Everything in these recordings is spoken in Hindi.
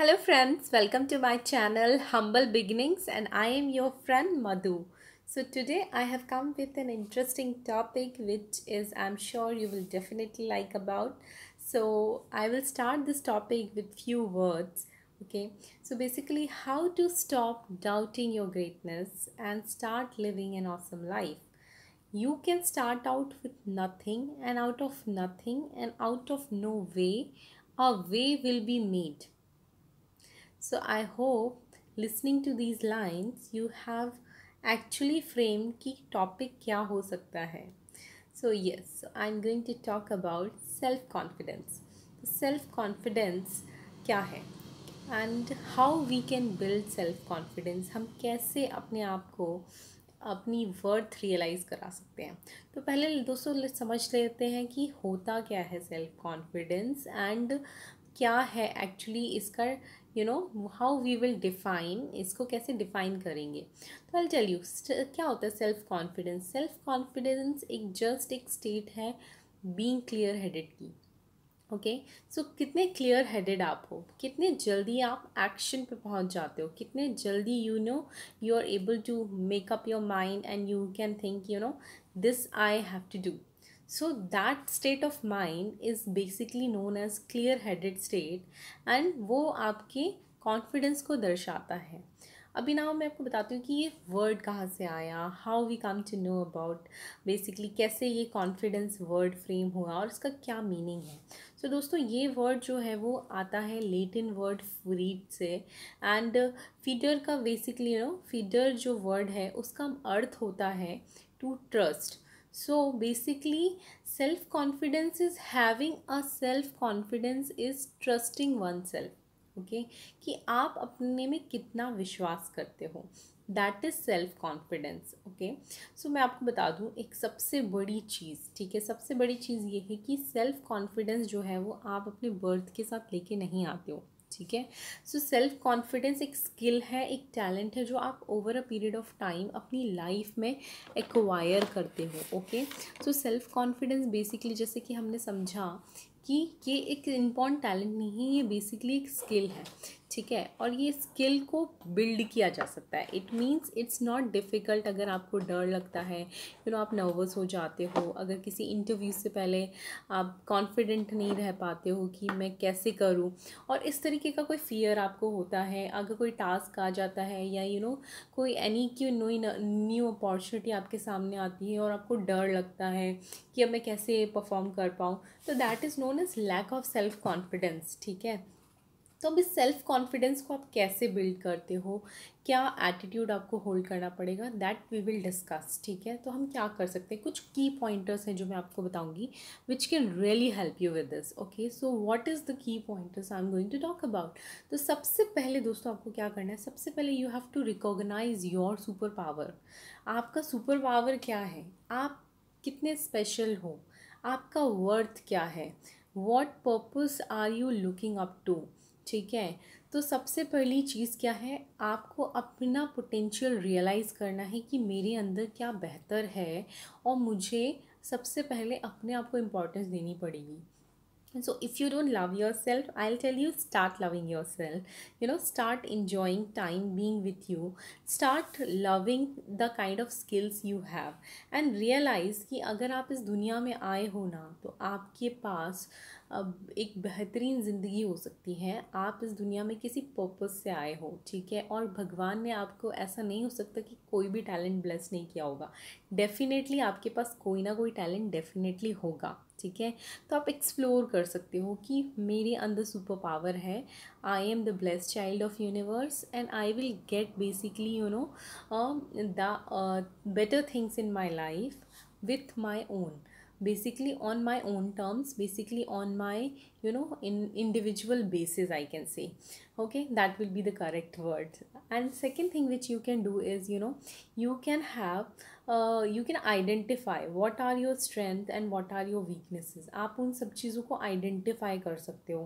Hello friends, welcome to my channel Humble Beginnings and I am your friend Madhu. So today I have come with an interesting topic which is I'm sure you will definitely like about. So I will start this topic with few words. Okay, so basically how to stop doubting your greatness and start living an awesome life. You can start out with nothing and out of nothing and out of no way a way will be made So I hope listening to these lines you have actually frame कि टॉपिक क्या हो सकता है so yes I am going to talk about self confidence self confidence क्या है and how we can build self confidence हम कैसे अपने आप को अपनी वर्थ रियलाइज़ करा सकते हैं तो पहले दोस्तों समझ लेते हैं कि होता क्या है सेल्फ कॉन्फिडेंस एंड क्या है एक्चुअली इसका you know how we will define इसको कैसे डिफाइन करेंगे तो आई टेल यू क्या होता है सेल्फ कॉन्फिडेंस सेल्फ कॉन्फिडेंस एक जस्ट एक स्टेट है बींग क्लियर हेडेड की ओके okay? सो so, कितने क्लियर हेडेड आप हो कितने जल्दी आप एक्शन पे पहुंच जाते हो कितने जल्दी you know you are able to make up your mind and you can think you know this I have to do So that state of mind is basically known as clear headed state and वो आपके confidence को दर्शाता है अभी ना मैं आपको बताती हूँ कि ये वर्ड कहाँ से आया how we come to know about basically कैसे ये कॉन्फिडेंस वर्ड फ्रेम हुआ और इसका क्या मीनिंग है सो so, दोस्तों ये वर्ड जो है वो आता है लेटिन वर्ड फ्रीड से एंड फीडर का बेसिकली नो फीडर जो वर्ड है उसका अर्थ होता है to trust so basically self confidence is having a self confidence is trusting oneself okay okay? कि आप अपने में कितना विश्वास करते हो that is self confidence okay so मैं आपको बता दूँ एक सबसे बड़ी चीज़ ठीक है सबसे बड़ी चीज़ ये है कि सेल्फ कॉन्फिडेंस जो है वो आप अपने बर्थ के साथ लेके नहीं आते हो ठीक है सो सेल्फ कॉन्फिडेंस एक स्किल है एक टैलेंट है जो आप over a period of time अपनी लाइफ में एक्वायर करते हो okay so self confidence basically जैसे कि हमने समझा कि ये एक इम्पॉर्टेंट टैलेंट नहीं है ये बेसिकली एक स्किल है ठीक है और ये स्किल को बिल्ड किया जा सकता है it means it's not difficult अगर आपको डर लगता है यू you नो know, आप नर्वस हो जाते हो अगर किसी इंटरव्यू से पहले आप कॉन्फिडेंट नहीं रह पाते हो कि मैं कैसे करूँ और इस तरीके का कोई फियर आपको होता है अगर कोई टास्क आ जाता है या यू you नो know, कोई एनी नो न्यू अपॉर्चुनिटी आपके सामने आती है और आपको डर लगता है कि अब मैं कैसे परफॉर्म कर पाऊँ तो that is known as lack of self confidence ठीक है तो अब इस सेल्फ कॉन्फिडेंस को आप कैसे बिल्ड करते हो क्या एटीट्यूड आपको होल्ड करना पड़ेगा दैट वी विल डिस्कस ठीक है तो हम क्या कर सकते हैं कुछ की पॉइंटर्स हैं जो मैं आपको बताऊंगी which can really help you with this okay so what is the key pointers I am going to talk about तो सबसे पहले दोस्तों आपको क्या करना है सबसे पहले you have to recognise your super power आपका सुपर पावर क्या है आप कितने स्पेशल हो आपका वर्थ क्या है what purpose are you looking up to ठीक है तो सबसे पहली चीज़ क्या है आपको अपना पोटेंशियल रियलाइज़ करना है कि मेरे अंदर क्या बेहतर है और मुझे सबसे पहले अपने आप को इम्पोर्टेंस देनी पड़ेगी And so if you don't love yourself i'll tell you start loving yourself you know start enjoying time being with you start loving the kind of skills you have and realize ki agar aap is duniya mein aaye ho na to aapke paas अब एक बेहतरीन ज़िंदगी हो सकती है आप इस दुनिया में किसी पर्पस से आए हो ठीक है और भगवान ने आपको ऐसा नहीं हो सकता कि कोई भी टैलेंट ब्लेस नहीं किया होगा डेफिनेटली आपके पास कोई ना कोई टैलेंट डेफिनेटली होगा ठीक है तो आप एक्सप्लोर कर सकते हो कि मेरे अंदर सुपर पावर है I am the bless child of universe and I will get basically you know the better things in my life with my own basically on my own terms basically on my you know in individual basis I can say okay that will be the correct word and second thing which you can do is you know you can have uh, you can identify what are your strength and what are your weaknesses आप उन सब चीज़ों को identify कर सकते हो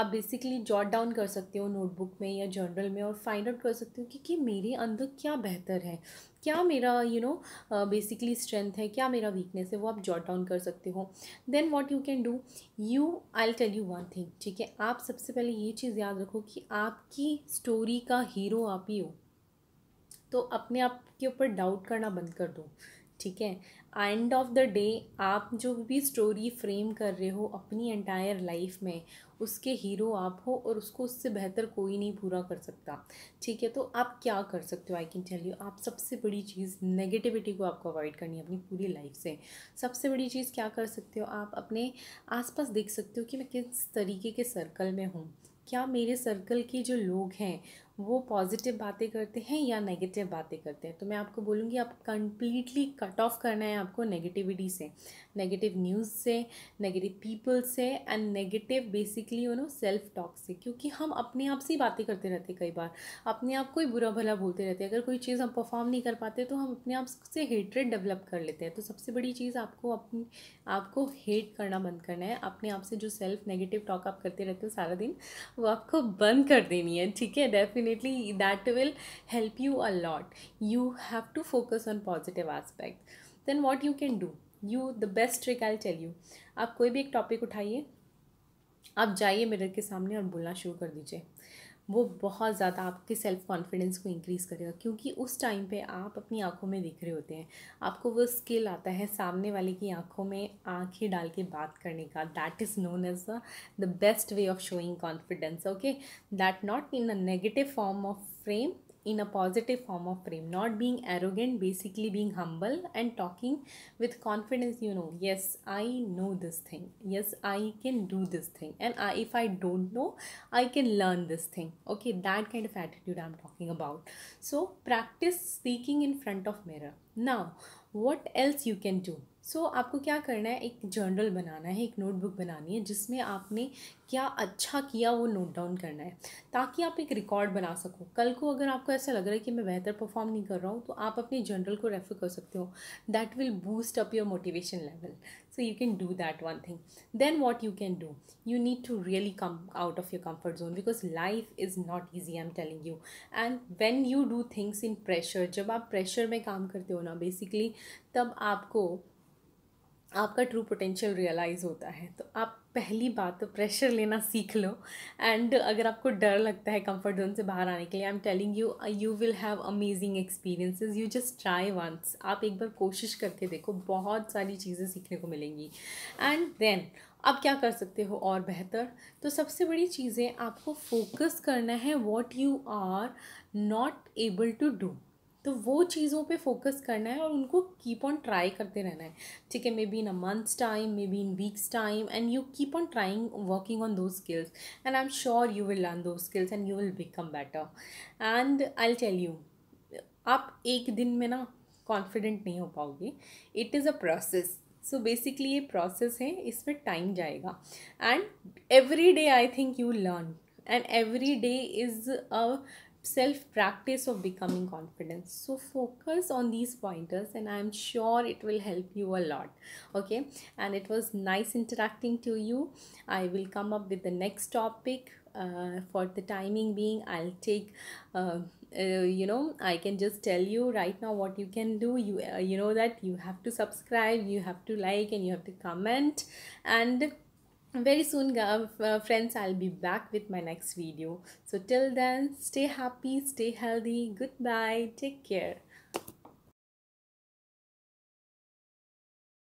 आप basically jot down कर सकते हो notebook में या journal में और find out कर सकते हो कि, कि मेरे अंदर क्या बेहतर है क्या मेरा यू नो बेसिकली स्ट्रेंथ है क्या मेरा वीकनेस है वो आप जॉट डाउन कर सकते हो then what you can do you I tell you one thing ठीक है आप सबसे पहले ये चीज़ याद रखो कि आपकी स्टोरी का हीरो आप ही हो तो अपने आप के ऊपर डाउट करना बंद कर दो ठीक है एंड ऑफ द डे आप जो भी स्टोरी फ्रेम कर रहे हो अपनी एंटायर लाइफ में उसके हीरो आप हो और उसको उससे बेहतर कोई नहीं पूरा कर सकता ठीक है तो आप क्या कर सकते हो आई कैन टेल यू आप सबसे बड़ी चीज़ नेगेटिविटी को आपको अवॉइड करनी है अपनी पूरी लाइफ से सबसे बड़ी चीज़ क्या कर सकते हो आप अपने आसपास देख सकते हो कि मैं किस तरीके के सर्कल में हूँ क्या मेरे सर्कल के जो लोग हैं वो पॉजिटिव बातें करते हैं या नेगेटिव बातें करते हैं तो मैं आपको बोलूँगी आप कंप्लीटली कट ऑफ करना है आपको नेगेटिविटी से नेगेटिव न्यूज़ से नेगेटिव पीपल से and negative basically you know self talk से क्योंकि हम अपने आप से ही बातें करते रहते हैं कई बार अपने आप को ही बुरा भला बोलते रहते हैं अगर कोई चीज़ हम परफॉर्म नहीं कर पाते तो हम अपने आप से हेटरेट डेवलप कर लेते हैं तो सबसे बड़ी चीज़ आपको अपनी आपको हेट करना बंद करना है अपने आप से जो सेल्फ नेगेटिव टॉक आप करते रहते हो सारा दिन वो आपको बंद कर देनी है ठीक है definite definitely that will help you a lot you have to focus on positive aspect then what you can do you the best trick i'll tell you आप कोई भी एक टॉपिक उठाइए आप जाइए मिरर के सामने और बोलना शुरू कर दीजिए वो बहुत ज़्यादा आपके सेल्फ़ कॉन्फिडेंस को इंक्रीज़ करेगा क्योंकि उस टाइम पे आप अपनी आंखों में देख रहे होते हैं आपको वो स्किल आता है सामने वाले की आंखों में आंखें डाल के बात करने का that is known as the best way of showing confidence okay that not in a negative form of frame in a positive form of frame not being arrogant basically being humble and talking with confidence you know yes i know this thing yes i can do this thing and I, if i don't know i can learn this thing okay that kind of attitude i'm talking about so practice speaking in front of mirror now what else you can do so so, आपको क्या करना है एक जर्नल बनाना है एक नोटबुक बनानी है जिसमें आपने क्या अच्छा किया वो नोट डाउन करना है ताकि आप एक रिकॉर्ड बना सको कल को अगर आपको ऐसा लग रहा है कि मैं बेहतर परफॉर्म नहीं कर रहा हूँ तो आप अपने जर्नल को रेफ़र कर सकते हो that will boost up your motivation level so you can do that one thing then what you can do you need to really come out of your comfort zone because life is not easy I am telling you and when you do things in pressure जब आप प्रेशर में काम करते हो ना बेसिकली तब आपको आपका ट्रू पोटेंशियल रियलाइज़ होता है तो आप पहली बात तो प्रेशर लेना सीख लो एंड अगर आपको डर लगता है कंफर्ट जोन से बाहर आने के लिए I am telling you you will have amazing experiences you just try once आप एक बार कोशिश करके देखो बहुत सारी चीज़ें सीखने को मिलेंगी एंड देन आप क्या कर सकते हो और बेहतर तो सबसे बड़ी चीज़ें आपको फोकस करना है what you are not able to do तो वो चीज़ों पे फोकस करना है और उनको कीप ऑन ट्राई करते रहना है ठीक है maybe in a months time maybe in weeks time and you keep on trying working on those skills and I am sure you will learn those skills and you will become better and I tell you आप एक दिन में ना कॉन्फिडेंट नहीं हो पाओगे it is a process so basically ये प्रोसेस है इसमें टाइम जाएगा and every day I think you learn and every day is a self practice of becoming confident so focus on these pointers and i'm sure it will help you a lot okay and it was nice interacting to you i will come up with the next topic uh, for the timing being i'll take uh, uh, you know i can just tell you right now what you can do you uh, you know that you have to subscribe you have to like and you have to comment and very soon uh, friends i'll be back with my next video so till then stay happy stay healthy goodbye take care